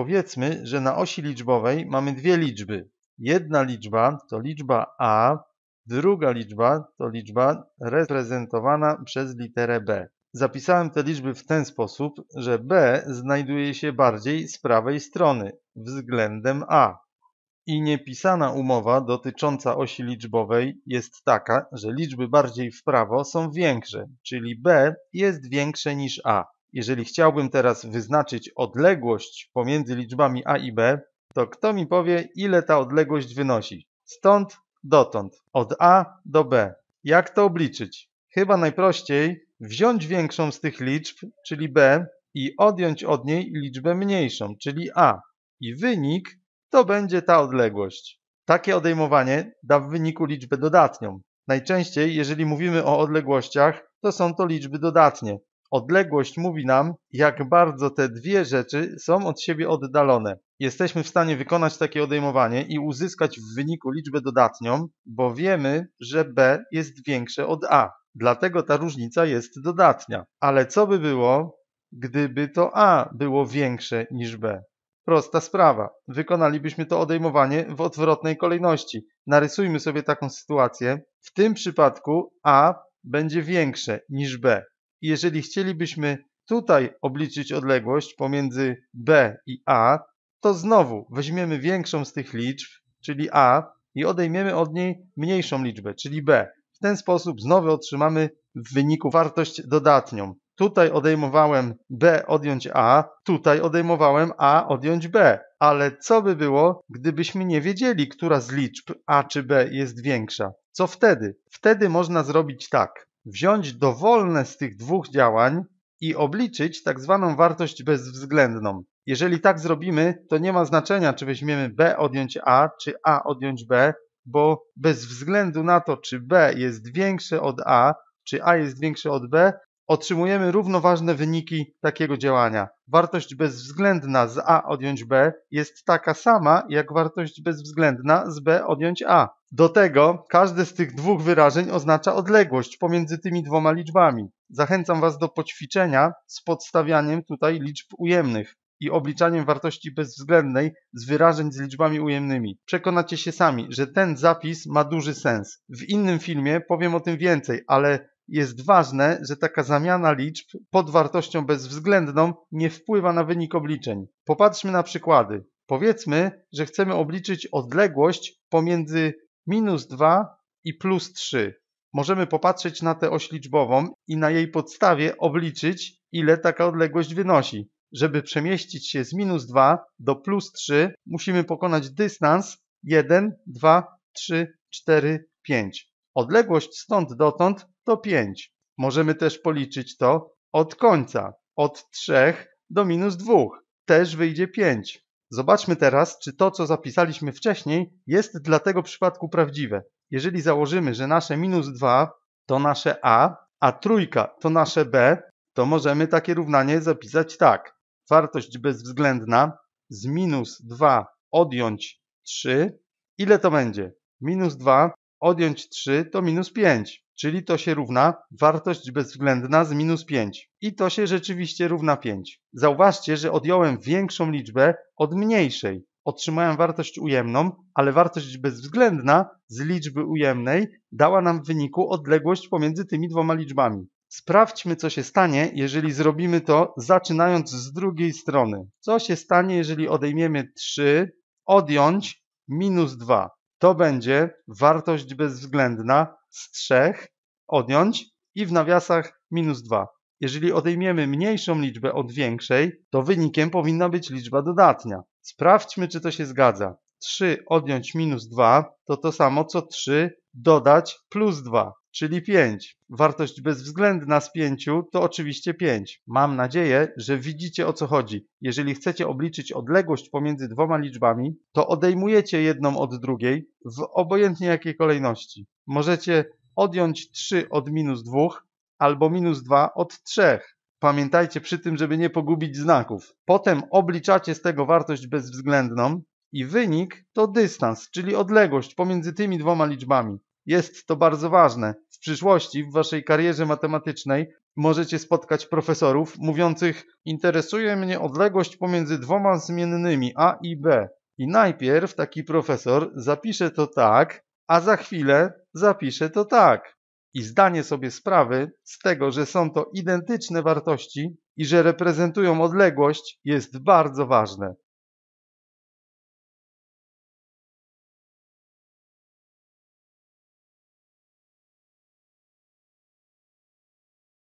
Powiedzmy, że na osi liczbowej mamy dwie liczby. Jedna liczba to liczba A, druga liczba to liczba reprezentowana przez literę B. Zapisałem te liczby w ten sposób, że B znajduje się bardziej z prawej strony względem A. I niepisana umowa dotycząca osi liczbowej jest taka, że liczby bardziej w prawo są większe, czyli B jest większe niż A. Jeżeli chciałbym teraz wyznaczyć odległość pomiędzy liczbami a i b, to kto mi powie, ile ta odległość wynosi? Stąd dotąd, od a do b. Jak to obliczyć? Chyba najprościej wziąć większą z tych liczb, czyli b, i odjąć od niej liczbę mniejszą, czyli a. I wynik to będzie ta odległość. Takie odejmowanie da w wyniku liczbę dodatnią. Najczęściej, jeżeli mówimy o odległościach, to są to liczby dodatnie. Odległość mówi nam, jak bardzo te dwie rzeczy są od siebie oddalone. Jesteśmy w stanie wykonać takie odejmowanie i uzyskać w wyniku liczbę dodatnią, bo wiemy, że B jest większe od A. Dlatego ta różnica jest dodatnia. Ale co by było, gdyby to A było większe niż B? Prosta sprawa. Wykonalibyśmy to odejmowanie w odwrotnej kolejności. Narysujmy sobie taką sytuację. W tym przypadku A będzie większe niż B jeżeli chcielibyśmy tutaj obliczyć odległość pomiędzy B i A, to znowu weźmiemy większą z tych liczb, czyli A, i odejmiemy od niej mniejszą liczbę, czyli B. W ten sposób znowu otrzymamy w wyniku wartość dodatnią. Tutaj odejmowałem B odjąć A, tutaj odejmowałem A odjąć B. Ale co by było, gdybyśmy nie wiedzieli, która z liczb A czy B jest większa? Co wtedy? Wtedy można zrobić tak wziąć dowolne z tych dwóch działań i obliczyć tak zwaną wartość bezwzględną. Jeżeli tak zrobimy, to nie ma znaczenia, czy weźmiemy B odjąć A, czy A odjąć B, bo bez względu na to, czy B jest większe od A, czy A jest większe od B, otrzymujemy równoważne wyniki takiego działania. Wartość bezwzględna z A odjąć B jest taka sama jak wartość bezwzględna z B odjąć A. Do tego każde z tych dwóch wyrażeń oznacza odległość pomiędzy tymi dwoma liczbami. Zachęcam Was do poćwiczenia z podstawianiem tutaj liczb ujemnych i obliczaniem wartości bezwzględnej z wyrażeń z liczbami ujemnymi. Przekonacie się sami, że ten zapis ma duży sens. W innym filmie powiem o tym więcej, ale jest ważne, że taka zamiana liczb pod wartością bezwzględną nie wpływa na wynik obliczeń. Popatrzmy na przykłady. Powiedzmy, że chcemy obliczyć odległość pomiędzy minus 2 i plus 3. Możemy popatrzeć na tę oś liczbową i na jej podstawie obliczyć, ile taka odległość wynosi. Żeby przemieścić się z minus 2 do plus 3, musimy pokonać dystans 1, 2, 3, 4, 5. Odległość stąd dotąd to 5. Możemy też policzyć to od końca, od 3 do minus 2. Też wyjdzie 5. Zobaczmy teraz, czy to, co zapisaliśmy wcześniej, jest dla tego przypadku prawdziwe. Jeżeli założymy, że nasze minus 2 to nasze a, a trójka to nasze b, to możemy takie równanie zapisać tak. Wartość bezwzględna z minus 2 odjąć 3. Ile to będzie? Minus 2 odjąć 3 to minus 5, czyli to się równa wartość bezwzględna z minus 5. I to się rzeczywiście równa 5. Zauważcie, że odjąłem większą liczbę od mniejszej. Otrzymałem wartość ujemną, ale wartość bezwzględna z liczby ujemnej dała nam w wyniku odległość pomiędzy tymi dwoma liczbami. Sprawdźmy, co się stanie, jeżeli zrobimy to zaczynając z drugiej strony. Co się stanie, jeżeli odejmiemy 3, odjąć minus 2 to będzie wartość bezwzględna z 3 odjąć i w nawiasach minus 2. Jeżeli odejmiemy mniejszą liczbę od większej, to wynikiem powinna być liczba dodatnia. Sprawdźmy, czy to się zgadza. 3 odjąć minus 2 to to samo co 3 dodać plus 2 czyli 5. Wartość bezwzględna z 5 to oczywiście 5. Mam nadzieję, że widzicie o co chodzi. Jeżeli chcecie obliczyć odległość pomiędzy dwoma liczbami, to odejmujecie jedną od drugiej w obojętnie jakiej kolejności. Możecie odjąć 3 od minus 2 albo minus 2 od 3. Pamiętajcie przy tym, żeby nie pogubić znaków. Potem obliczacie z tego wartość bezwzględną i wynik to dystans, czyli odległość pomiędzy tymi dwoma liczbami. Jest to bardzo ważne w przyszłości w waszej karierze matematycznej możecie spotkać profesorów mówiących interesuje mnie odległość pomiędzy dwoma zmiennymi A i B. I najpierw taki profesor zapisze to tak, a za chwilę zapisze to tak. I zdanie sobie sprawy z tego, że są to identyczne wartości i że reprezentują odległość jest bardzo ważne.